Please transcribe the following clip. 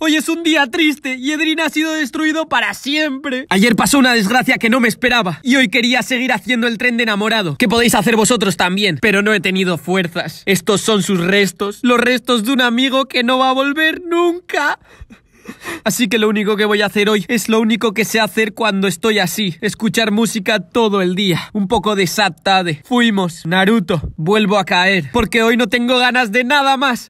Hoy es un día triste y Edrin ha sido destruido para siempre. Ayer pasó una desgracia que no me esperaba y hoy quería seguir haciendo el tren de enamorado, que podéis hacer vosotros también, pero no he tenido fuerzas. Estos son sus restos, los restos de un amigo que no va a volver nunca. Así que lo único que voy a hacer hoy es lo único que sé hacer cuando estoy así, escuchar música todo el día, un poco de Fuimos, Naruto, vuelvo a caer, porque hoy no tengo ganas de nada más.